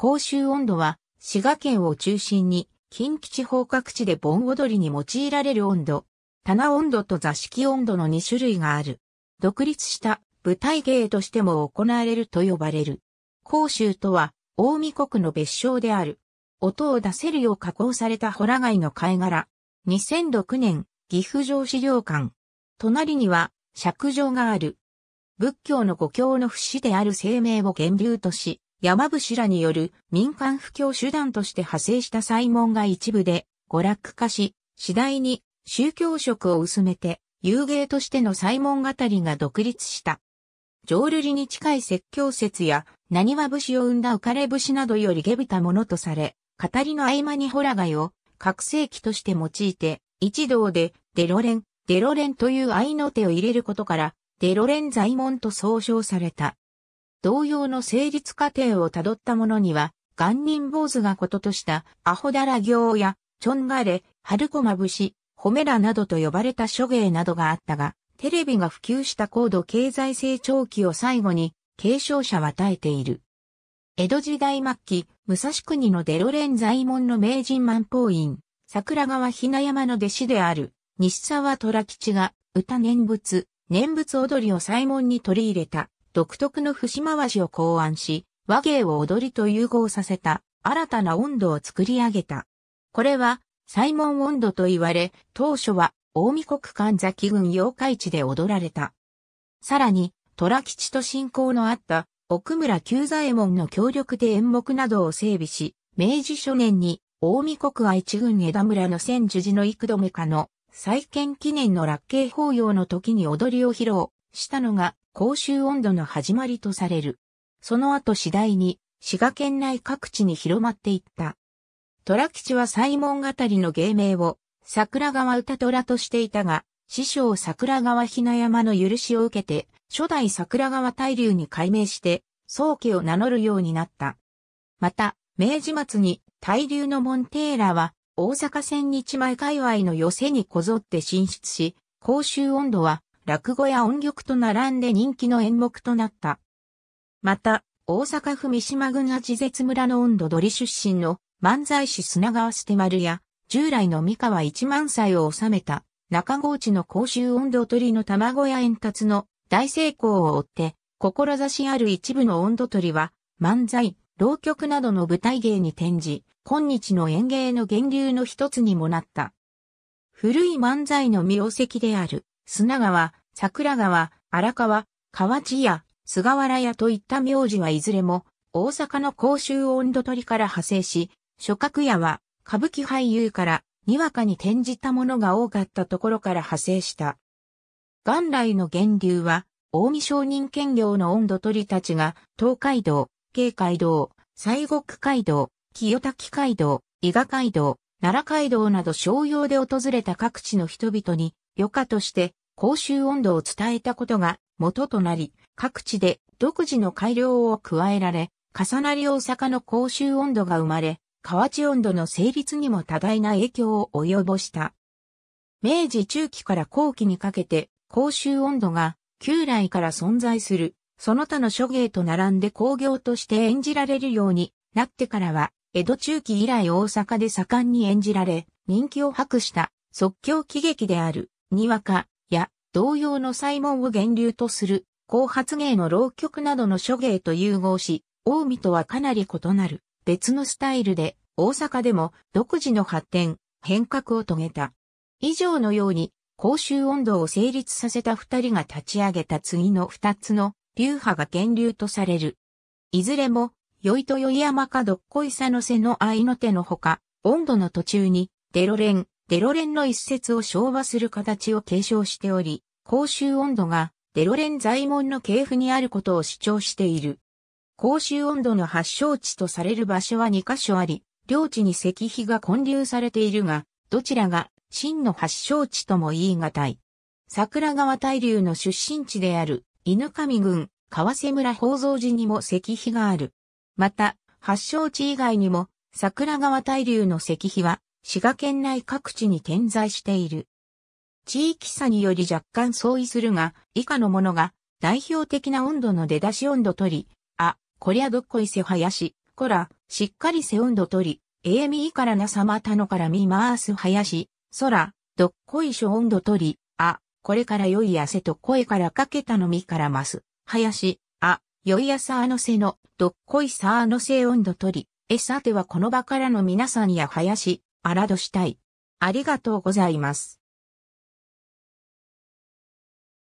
甲州温度は、滋賀県を中心に、近畿地方各地で盆踊りに用いられる温度。棚温度と座敷温度の2種類がある。独立した舞台芸としても行われると呼ばれる。甲州とは、大見国の別称である。音を出せるよう加工されたホラ貝の貝殻。2006年、岐阜城資料館。隣には、尺城がある。仏教の故郷の節である生命を源流とし、山伏らによる民間布教手段として派生した祭文が一部で娯楽化し、次第に宗教色を薄めて、遊芸としての祭文語りが独立した。浄瑠璃に近い説教説や、何は節を生んだ浮かれ節などより下びたものとされ、語りの合間にホラガイを、覚醒器として用いて、一同で、デロレン、デロレンという愛の手を入れることから、デロレン財門と総称された。同様の成立過程をたどった者には、元人坊主がこととしたアホダラ行や、チョンガレ、春ブシ、ホメラなどと呼ばれた諸芸などがあったが、テレビが普及した高度経済成長期を最後に継承者は耐えている。江戸時代末期、武蔵国のデロレン在門の名人万法院、桜川ひな山の弟子である、西沢虎吉が、歌念仏、念仏踊りを祭門に取り入れた。独特の節回しを考案し、和芸を踊りと融合させた新たな温度を作り上げた。これは、サイモン温度と言われ、当初は、大見国神崎郡妖怪地で踊られた。さらに、虎吉と親交のあった奥村久左衛門の協力で演目などを整備し、明治初年に大見国愛知郡枝村の千樹寺の幾度目かの再建記念の落慶法要の時に踊りを披露したのが公衆温度の始まりとされる。その後次第に滋賀県内各地に広まっていった。虎吉は西門語りの芸名を桜川歌虎としていたが、師匠桜川ひな山の許しを受けて、初代桜川大流に改名して、宗家を名乗るようになった。また、明治末に大流のモンテーラは、大阪千日前界隈の寄せにこぞって進出し、公衆温度は落語や音曲と並んで人気の演目となった。また、大阪府三島郡八絶村の温度鳥出身の漫才師砂川捨丸や、従来の三河一万歳を収めた中郷地の公衆温度取りの卵や円突の大成功を追って、志ある一部の温度取りは、漫才、浪曲などの舞台芸に転じ、今日の演芸の源流の一つにもなった。古い漫才の名跡である、砂川、桜川、荒川、河内屋、菅原屋といった名字はいずれも、大阪の公衆温度取りから派生し、諸角屋は歌舞伎俳優からにわかに転じたものが多かったところから派生した。元来の源流は、大見商人兼業の温度取りたちが、東海道、京海道、西国海道、清滝海道、伊賀海道、奈良海道など商用で訪れた各地の人々に、余暇として公衆温度を伝えたことが元となり、各地で独自の改良を加えられ、重なり大阪の公衆温度が生まれ、河内温度の成立にも多大な影響を及ぼした。明治中期から後期にかけて、公衆温度が旧来から存在する、その他の諸芸と並んで工業として演じられるようになってからは、江戸中期以来大阪で盛んに演じられ、人気を博した即興喜劇である、にわか、同様の細文を源流とする、後発芸の浪曲などの諸芸と融合し、大見とはかなり異なる、別のスタイルで、大阪でも独自の発展、変革を遂げた。以上のように、公衆音頭を成立させた二人が立ち上げた次の二つの流派が源流とされる。いずれも、宵と宵山かどっこいさのせの合いの手のほか、温度の途中に、デロレン、デロレンの一節を昭和する形を継承しており、公衆温度がデロレン在門の系譜にあることを主張している。公衆温度の発祥地とされる場所は2カ所あり、領地に石碑が建立されているが、どちらが真の発祥地とも言い難い。桜川大流の出身地である犬上郡川瀬村宝蔵寺にも石碑がある。また、発祥地以外にも桜川大流の石碑は滋賀県内各地に点在している。地域差により若干相違するが、以下のものが代表的な温度の出だし温度取り、あ、こりゃどっこいせはやし、こら、しっかりせ温度取り、ええみいからなさまたのからみまーすはやし、そら、どっこいしょ温度取り、あ、これからよいやせと声からかけたのみからます、はやし、あ、よいやさあのせの、どっこいさあのせ温度取り、えさてはこの場からの皆さんやはやし、あらどしたい。ありがとうございます。